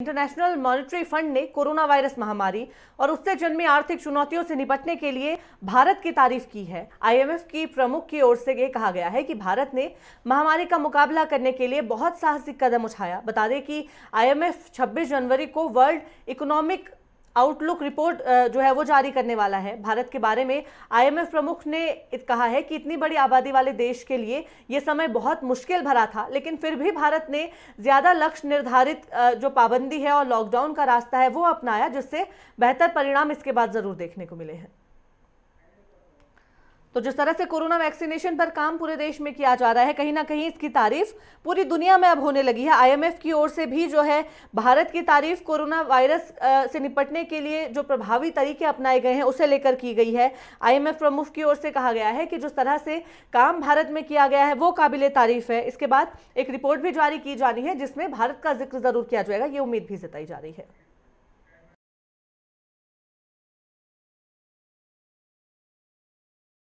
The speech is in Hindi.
इंटरनेशनल मॉनेटरी फंड ने कोरोना वायरस महामारी और उससे जन्मी आर्थिक चुनौतियों से निपटने के लिए भारत की तारीफ की है आईएमएफ की प्रमुख की ओर से ये कहा गया है कि भारत ने महामारी का मुकाबला करने के लिए बहुत साहसिक कदम उठाया बता दें कि आईएमएफ 26 जनवरी को वर्ल्ड इकोनॉमिक आउटलुक रिपोर्ट जो है वो जारी करने वाला है भारत के बारे में आईएमएफ प्रमुख ने कहा है कि इतनी बड़ी आबादी वाले देश के लिए ये समय बहुत मुश्किल भरा था लेकिन फिर भी भारत ने ज़्यादा लक्ष्य निर्धारित जो पाबंदी है और लॉकडाउन का रास्ता है वो अपनाया जिससे बेहतर परिणाम इसके बाद ज़रूर देखने को मिले हैं तो जिस तरह से कोरोना वैक्सीनेशन पर काम पूरे देश में किया जा रहा है कहीं ना कहीं इसकी तारीफ पूरी दुनिया में अब होने लगी है आईएमएफ की ओर से भी जो है भारत की तारीफ कोरोना वायरस से निपटने के लिए जो प्रभावी तरीके अपनाए गए हैं उसे लेकर की गई है आईएमएफ प्रमुख की ओर से कहा गया है कि जिस तरह से काम भारत में किया गया है वो काबिल तारीफ है इसके बाद एक रिपोर्ट भी जारी की जानी है जिसमें भारत का जिक्र जरूर किया जाएगा ये उम्मीद भी जताई जा रही है